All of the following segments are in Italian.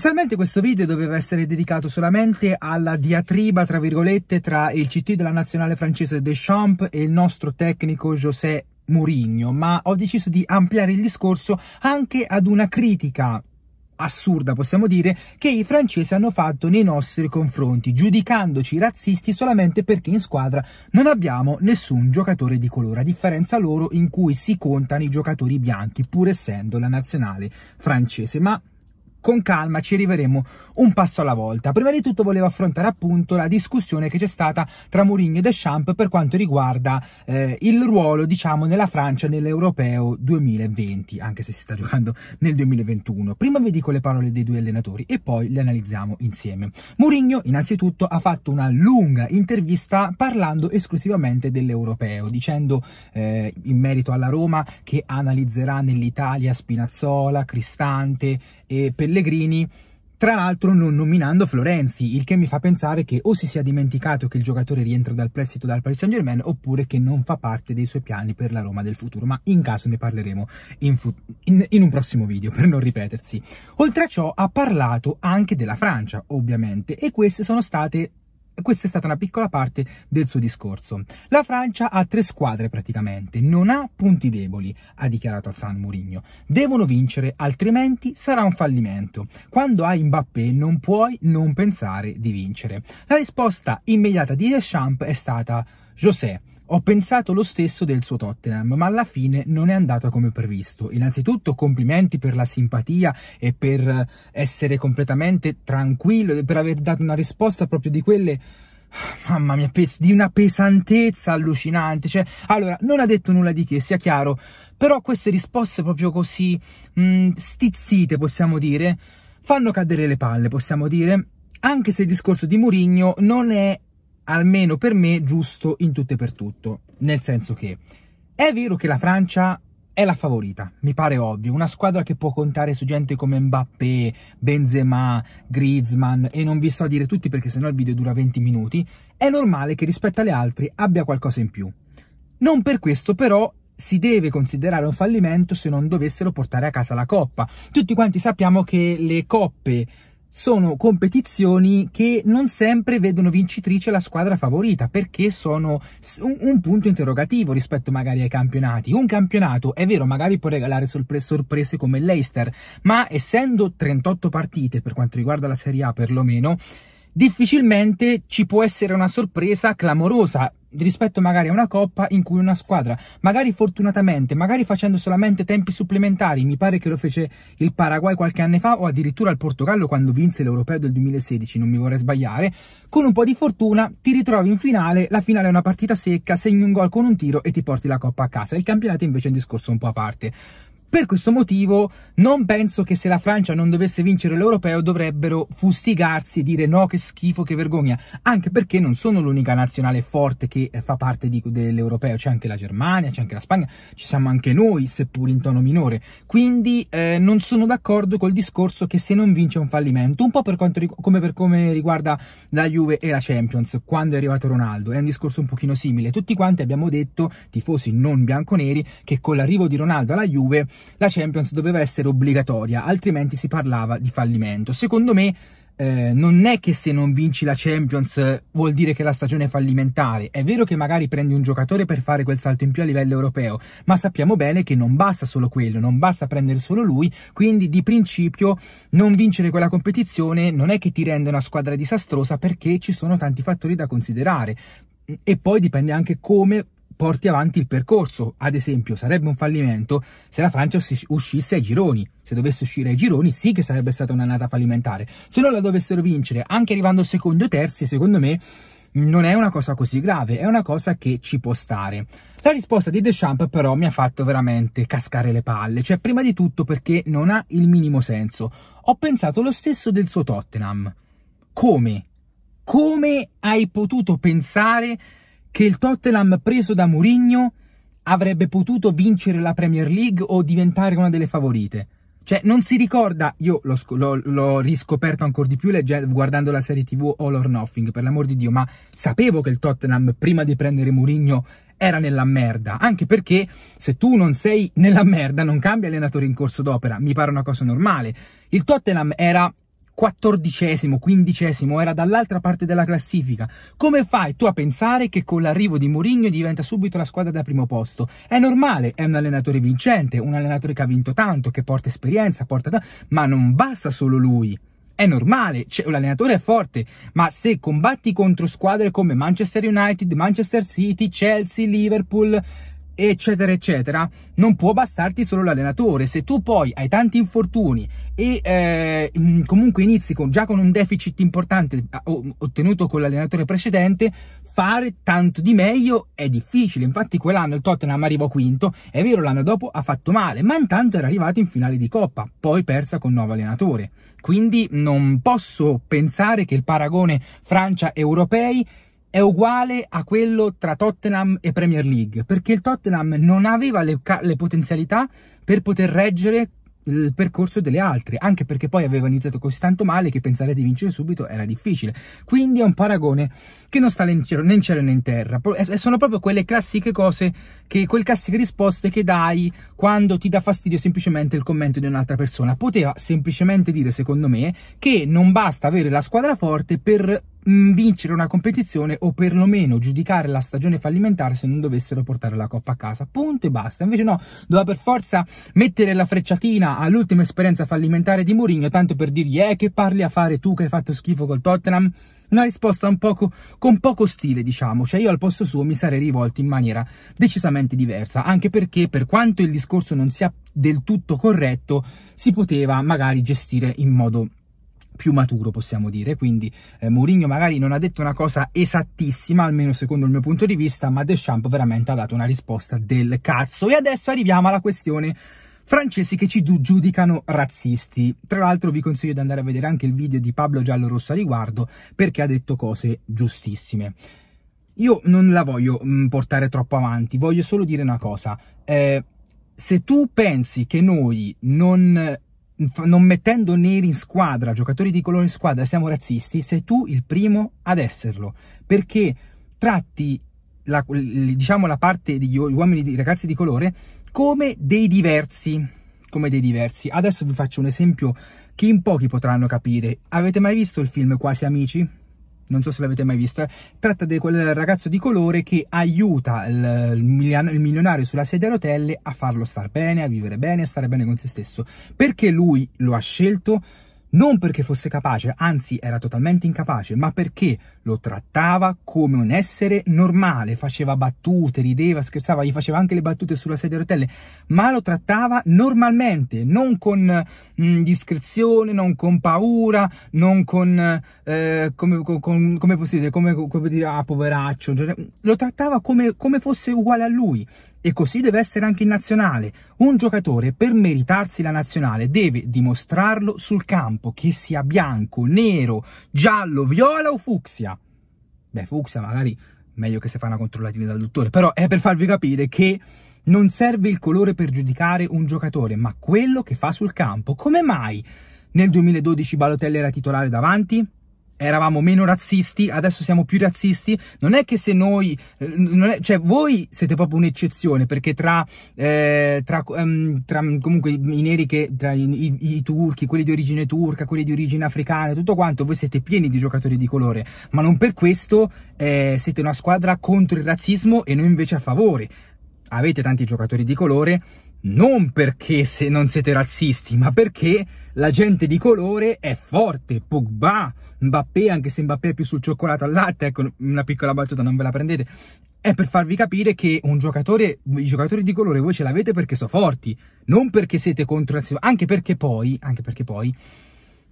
Inizialmente questo video doveva essere dedicato solamente alla diatriba, tra virgolette, tra il CT della nazionale francese Deschamps e il nostro tecnico José Mourinho, ma ho deciso di ampliare il discorso anche ad una critica assurda, possiamo dire, che i francesi hanno fatto nei nostri confronti, giudicandoci razzisti solamente perché in squadra non abbiamo nessun giocatore di colore, a differenza loro in cui si contano i giocatori bianchi, pur essendo la nazionale francese. Ma con calma ci arriveremo un passo alla volta. Prima di tutto volevo affrontare appunto la discussione che c'è stata tra Mourinho e Deschamps per quanto riguarda eh, il ruolo, diciamo, nella Francia nell'Europeo 2020, anche se si sta giocando nel 2021. Prima vi dico le parole dei due allenatori e poi le analizziamo insieme. Mourinho innanzitutto ha fatto una lunga intervista parlando esclusivamente dell'Europeo, dicendo eh, in merito alla Roma che analizzerà nell'Italia Spinazzola, Cristante e Pellegrini tra l'altro non nominando Florenzi, il che mi fa pensare che o si sia dimenticato che il giocatore rientra dal prestito dal Paris Saint Germain oppure che non fa parte dei suoi piani per la Roma del futuro, ma in caso ne parleremo in, in, in un prossimo video per non ripetersi. Oltre a ciò ha parlato anche della Francia, ovviamente, e queste sono state questa è stata una piccola parte del suo discorso. La Francia ha tre squadre praticamente, non ha punti deboli, ha dichiarato San Mourinho. Devono vincere, altrimenti sarà un fallimento. Quando hai Mbappé non puoi non pensare di vincere. La risposta immediata di Deschamps è stata José, ho pensato lo stesso del suo Tottenham, ma alla fine non è andata come previsto. Innanzitutto complimenti per la simpatia e per eh, essere completamente tranquillo e per aver dato una risposta proprio di quelle Mamma mia, di una pesantezza allucinante. Cioè, allora, non ha detto nulla di che, sia chiaro, però queste risposte proprio così mh, mm, stizzite, possiamo dire, fanno cadere le palle, possiamo dire, anche se il discorso di Murigno non è almeno per me, giusto in tutto e per tutto. Nel senso che è vero che la Francia è la favorita, mi pare ovvio, una squadra che può contare su gente come Mbappé, Benzema, Griezmann e non vi sto a dire tutti perché sennò il video dura 20 minuti, è normale che rispetto alle altre abbia qualcosa in più. Non per questo però si deve considerare un fallimento se non dovessero portare a casa la coppa. Tutti quanti sappiamo che le coppe sono competizioni che non sempre vedono vincitrice la squadra favorita perché sono un, un, punto interrogativo rispetto magari ai campionati. Un campionato è vero, magari può regalare sorpre sorprese come il ma essendo 38 partite per quanto riguarda la Serie A perlomeno, difficilmente ci può essere una sorpresa clamorosa rispetto magari a una coppa in cui una squadra, magari fortunatamente, magari facendo solamente tempi supplementari, mi pare che lo fece il Paraguay qualche anno fa o addirittura il Portogallo quando vinse l'Europeo del 2016, non mi vorrei sbagliare, con un po' di fortuna ti ritrovi in finale, la finale è una partita secca, segni un gol con un tiro e ti porti la coppa a casa, il campionato invece è un discorso un po' a parte. Per questo motivo non penso che se la Francia non dovesse vincere l'Europeo dovrebbero fustigarsi e dire no che schifo, che vergogna, anche perché non sono l'unica nazionale forte che eh, fa parte dell'Europeo, c'è anche la Germania, c'è anche la Spagna, ci siamo anche noi, seppur in tono minore, quindi eh, non sono d'accordo col discorso che se non vince è un fallimento, un po' per quanto, come per come riguarda la Juve e la Champions, quando è arrivato Ronaldo, è un discorso un pochino simile, tutti quanti abbiamo detto, tifosi non bianconeri, che con l'arrivo di Ronaldo alla Juve la Champions doveva essere obbligatoria, altrimenti si parlava di fallimento. Secondo me eh, non è che se non vinci la Champions eh, vuol dire che la stagione è fallimentare. È vero che magari prendi un giocatore per fare quel salto in più a livello europeo, ma sappiamo bene che non basta solo quello, non basta prendere solo lui, quindi di principio non vincere quella competizione non è che ti rende una squadra disastrosa perché ci sono tanti fattori da considerare e poi dipende anche come porti avanti il percorso. Ad esempio, sarebbe un fallimento se la Francia uscisse ai gironi. Se dovesse uscire ai gironi, sì che sarebbe stata un'annata fallimentare. Se non la dovessero vincere, anche arrivando secondo o terzi, secondo me non è una cosa così grave, è una cosa che ci può stare. La risposta di Deschamps però mi ha fatto veramente cascare le palle, cioè prima di tutto perché non ha il minimo senso. Ho pensato lo stesso del suo Tottenham. Come? Come hai potuto pensare che il Tottenham preso da Mourinho avrebbe potuto vincere la Premier League o diventare una delle favorite. Cioè, non si ricorda, io l'ho, l'ho, l'ho riscoperto ancora di più leggendo, guardando la serie TV All or Nothing, per l'amor di Dio, ma sapevo che il Tottenham, prima di prendere Mourinho, era nella merda, anche perché se tu non sei nella merda non cambia allenatore in corso d'opera, mi pare una cosa normale. Il Tottenham era quattordicesimo, quindicesimo, era dall'altra parte della classifica. Come fai tu a pensare che con l'arrivo di Mourinho diventa subito la squadra da primo posto? È normale, è un allenatore vincente, un allenatore che ha vinto tanto, che porta esperienza, porta da... ma non basta solo lui. È normale, cioè, l'allenatore è forte, ma se combatti contro squadre come Manchester United, Manchester City, Chelsea, Liverpool, eccetera eccetera non può bastarti solo l'allenatore se tu poi hai tanti infortuni e eh, mm, comunque inizi con, già con un deficit importante ottenuto con l'allenatore precedente fare tanto di meglio è difficile infatti quell'anno il Tottenham arrivò quinto è vero l'anno dopo ha fatto male ma intanto era arrivato in finale di Coppa poi persa con nuovo allenatore quindi non posso pensare che il paragone Francia-Europei è uguale a quello tra Tottenham e Premier League, perché il Tottenham non aveva le, le potenzialità per poter reggere il percorso delle altre, anche perché poi aveva iniziato così tanto male che pensare di vincere subito era difficile. Quindi è un paragone che non sta né in cielo né in, cielo, né in terra. E sono proprio quelle classiche cose, che, quelle classiche risposte che dai quando ti dà fastidio semplicemente il commento di un'altra persona. Poteva semplicemente dire, secondo me, che non basta avere la squadra forte per mm, vincere una competizione o perlomeno giudicare la stagione fallimentare se non dovessero portare la coppa a casa. Punto e basta. Invece no, doveva per forza mettere la frecciatina all'ultima esperienza fallimentare di Mourinho, tanto per dirgli eh che parli a fare tu che hai fatto schifo col Tottenham. Una risposta un po' con poco stile, diciamo, cioè io al posto suo mi sarei rivolto in maniera decisamente diversa, anche perché per quanto il discorso non sia del tutto corretto, si poteva magari gestire in modo più maturo, possiamo dire. Quindi eh, Mourinho magari non ha detto una cosa esattissima, almeno secondo il mio punto di vista, ma Deschamps veramente ha dato una risposta del cazzo. E adesso arriviamo alla questione francesi che ci giudicano razzisti. Tra l'altro vi consiglio di andare a vedere anche il video di Pablo Giallo Rossa a riguardo perché ha detto cose giustissime. Io non la voglio mm, portare troppo avanti, voglio solo dire una cosa. Eh, se tu pensi che noi non mm, non mettendo neri in squadra, giocatori di colore in squadra, siamo razzisti, sei tu il primo ad esserlo, perché tratti la, diciamo, la parte degli uomini, dei ragazzi di colore, come dei diversi come dei diversi. Adesso vi faccio un esempio che in pochi potranno capire. Avete mai visto il film Quasi Amici? Non so se l'avete mai visto. Eh. Tratta di quel ragazzo di colore che aiuta il, il, milionario sulla sedia a rotelle a farlo star bene, a vivere bene, a stare bene con se stesso. Perché lui lo ha scelto? Non perché fosse capace, anzi era totalmente incapace, ma perché lo trattava come un essere normale, faceva battute, rideva, scherzava, gli faceva anche le battute sulla sedia a rotelle, ma lo trattava normalmente, non con mh, mm, discrezione, non con paura, non con, eh, come, con, come possibile, come, come dire, ah poveraccio, cioè, lo trattava come, come fosse uguale a lui. E così deve essere anche in nazionale. Un giocatore per meritarsi la nazionale deve dimostrarlo sul campo, che sia bianco, nero, giallo, viola o fucsia beh, fucsia magari meglio che se fa una controllatina dal dottore, però è per farvi capire che non serve il colore per giudicare un giocatore, ma quello che fa sul campo. Come mai nel 2012 Balotelli era titolare davanti? eravamo meno razzisti, adesso siamo più razzisti, non è che se noi, eh, è, cioè voi siete proprio un'eccezione, perché tra, eh, tra, um, tra, comunque i neri che, tra i, i, i, turchi, quelli di origine turca, quelli di origine africana, tutto quanto, voi siete pieni di giocatori di colore, ma non per questo eh, siete una squadra contro il razzismo e noi invece a favore. Avete tanti giocatori di colore, non perché se non siete razzisti, ma perché la gente di colore è forte. Pogba, Mbappé, anche se Mbappé è più sul cioccolato al latte, ecco una piccola battuta, non ve la prendete. È per farvi capire che un giocatore, i giocatori di colore voi ce l'avete perché sono forti, non perché siete contro razzisti, anche perché poi, anche perché poi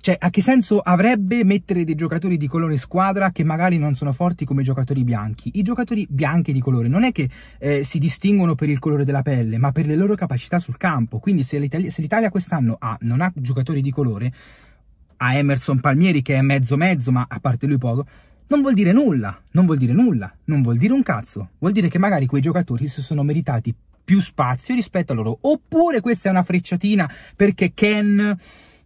cioè, a che senso avrebbe mettere dei giocatori di colore squadra che magari non sono forti come i giocatori bianchi? I giocatori bianchi di colore non è che eh, si distinguono per il colore della pelle, ma per le loro capacità sul campo. Quindi se l'Italia, se l'Italia quest'anno ha, non ha giocatori di colore, ha Emerson Palmieri che è mezzo mezzo, ma a parte lui poco, non vuol dire nulla, non vuol dire nulla, non vuol dire un cazzo. Vuol dire che magari quei giocatori si sono meritati più spazio rispetto a loro. Oppure questa è una frecciatina perché Ken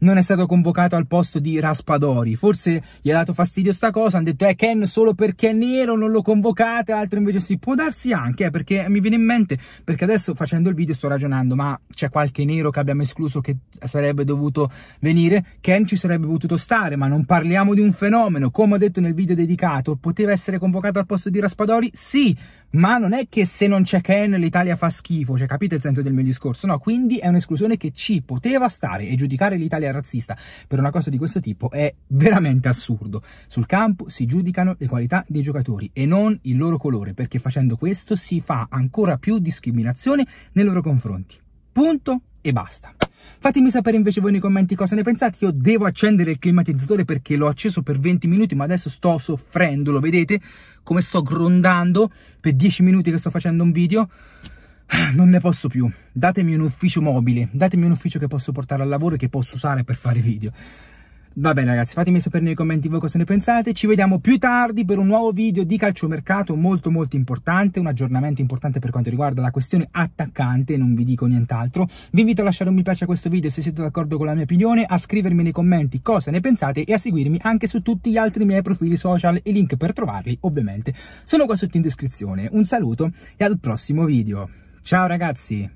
non è stato convocato al posto di Raspadori. Forse gli ha dato fastidio sta cosa, hanno detto eh Ken solo perché è nero non lo convocate, altro invece sì, può darsi anche, eh, perché mi viene in mente, perché adesso facendo il video sto ragionando, ma c'è qualche nero che abbiamo escluso che sarebbe dovuto venire, Ken ci sarebbe potuto stare, ma non parliamo di un fenomeno, come ho detto nel video dedicato, poteva essere convocato al posto di Raspadori? Sì, ma non è che se non c'è Ken l'Italia fa schifo, cioè capite il senso del mio discorso? No, quindi è un'esclusione che ci poteva stare e giudicare l'Italia ostile razzista per una cosa di questo tipo è veramente assurdo. Sul campo si giudicano le qualità dei giocatori e non il loro colore, perché facendo questo si fa ancora più discriminazione nei loro confronti. Punto e basta. Fatemi sapere invece voi nei commenti cosa ne pensate. Io devo accendere il climatizzatore perché l'ho acceso per 20 minuti, ma adesso sto soffrendo, lo vedete? Come sto grondando per 10 minuti che sto facendo un video. Ah, non ne posso più, datemi un ufficio mobile, datemi un ufficio che posso portare al lavoro e che posso usare per fare video. Va bene ragazzi, fatemi sapere nei commenti voi cosa ne pensate, ci vediamo più tardi per un nuovo video di calciomercato molto molto importante, un aggiornamento importante per quanto riguarda la questione attaccante, non vi dico nient'altro. Vi invito a lasciare un mi piace a questo video se siete d'accordo con la mia opinione, a scrivermi nei commenti cosa ne pensate e a seguirmi anche su tutti gli altri miei profili social, i link per trovarli ovviamente sono qua sotto in descrizione. Un saluto e al prossimo video! Ciao ragazzi!